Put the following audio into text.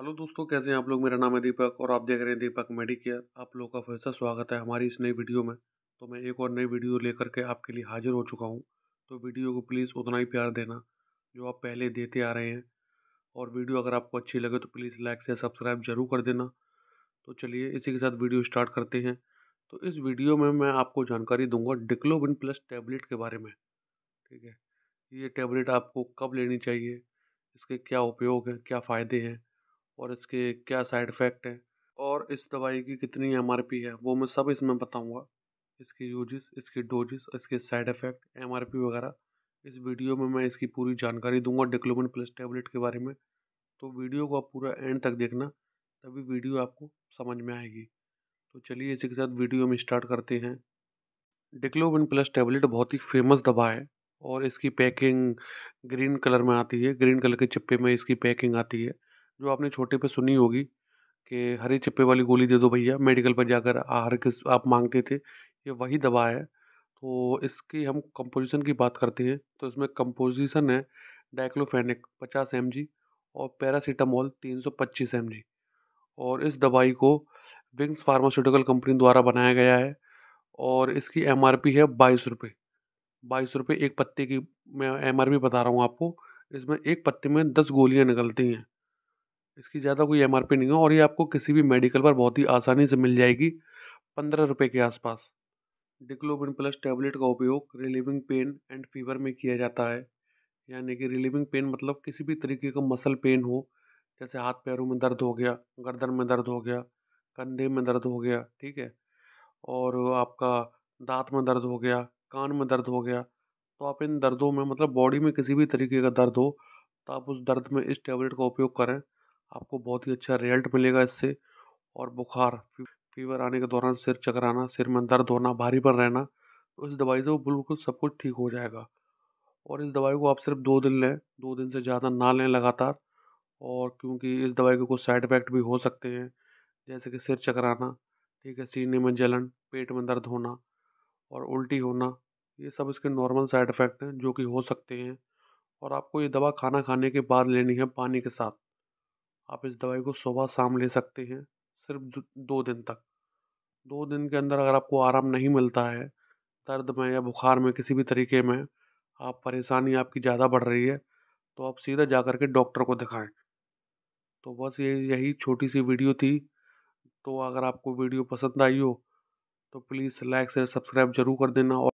hello दोस्तों कैसे हैं आप लोग मेरा नाम है दीपक और आप देख रहे हैं दीपक मेडिकेयर आप लोगों का फिर से स्वागत है हमारी इस नई वीडियो में तो मैं एक और नई वीडियो लेकर के आपके लिए हाजिर हो चुका हूँ तो वीडियो को प्लीज़ उतना ही प्यार देना जो आप पहले देते आ रहे हैं और वीडियो अगर आपको अच्छी लगे तो प्लीज़ लाइक से सब्सक्राइब जरूर कर देना तो चलिए इसी के साथ वीडियो स्टार्ट करते हैं तो इस वीडियो में मैं आपको जानकारी दूंगा डिक्लोबिन प्लस टैबलेट के बारे में ठीक है ये टैबलेट आपको कब लेनी चाहिए इसके क्या उपयोग हैं क्या फ़ायदे हैं और इसके क्या साइड इफ़ेक्ट हैं और इस दवाई की कितनी एम है वो मैं सब इसमें बताऊँगा इसके यूजेस इसके डोजेस इसके साइड इफ़ेक्ट एम वगैरह इस वीडियो में मैं इसकी पूरी जानकारी दूंगा डिक्लोमिन प्लस टैबलेट के बारे में तो वीडियो को आप पूरा एंड तक देखना तभी वीडियो आपको समझ में आएगी तो चलिए इसी के साथ वीडियो में स्टार्ट करते हैं डिक्लोबिन प्लस टैबलेट बहुत ही फेमस दवा है और इसकी पैकिंग ग्रीन कलर में आती है ग्रीन कलर के चिप्पे में इसकी पैकिंग आती है जो आपने छोटे पे सुनी होगी कि हरे चिप्पे वाली गोली दे दो भैया मेडिकल पर जाकर आहार के आप मांगते थे ये वही दवा है तो इसकी हम कंपोजिशन की बात करते हैं तो इसमें कंपोजिशन है डाइक्लोफेनिक 50 एम और पैरासीटामोल 325 एम और इस दवाई को विंग्स फार्मास्यूटिकल कंपनी द्वारा बनाया गया है और इसकी एम है बाईस रुपये बाईस रुपये एक पत्ते की मैं एम बता रहा हूँ आपको इसमें एक पत्ते में दस गोलियाँ निकलती हैं इसकी ज़्यादा कोई एम नहीं है और ये आपको किसी भी मेडिकल पर बहुत ही आसानी से मिल जाएगी पंद्रह रुपये के आसपास डिक्लोबिन प्लस टैबलेट का उपयोग रिलीविंग पेन एंड फीवर में किया जाता है यानी कि रिलीविंग पेन मतलब किसी भी तरीके का मसल पेन हो जैसे हाथ पैरों में दर्द हो गया गर्दन में दर्द हो गया कंधे में दर्द हो गया ठीक है और आपका दांत में दर्द हो गया कान में दर्द हो गया तो आप इन दर्दों में मतलब बॉडी में किसी भी तरीके का दर्द हो तो आप उस दर्द में इस टैबलेट का उपयोग करें आपको बहुत ही अच्छा रिजल्ट मिलेगा इससे और बुखार फीवर आने के दौरान सिर चकराना सिर में दर्द होना पर रहना तो इस दवाई से वो बिल्कुल सब कुछ ठीक हो जाएगा और इस दवाई को आप सिर्फ दो दिन लें दो दिन से ज़्यादा ना लें लगातार और क्योंकि इस दवाई के कुछ साइड इफ़ेक्ट भी हो सकते हैं जैसे कि सिर चकराना ठीक है सीने में जलन पेट में दर्द होना और उल्टी होना ये सब इसके नॉर्मल साइड इफ़ेक्ट हैं जो कि हो सकते हैं और आपको ये दवा खाना खाने के बाद लेनी है पानी के साथ आप इस दवाई को सुबह शाम ले सकते हैं सिर्फ दो दिन तक दो दिन के अंदर अगर आपको आराम नहीं मिलता है दर्द में या बुखार में किसी भी तरीके में आप परेशानी आपकी ज़्यादा बढ़ रही है तो आप सीधा जा कर के डॉक्टर को दिखाएं तो बस ये यही छोटी सी वीडियो थी तो अगर आपको वीडियो पसंद आई हो तो प्लीज़ लाइक से सब्सक्राइब जरूर कर देना और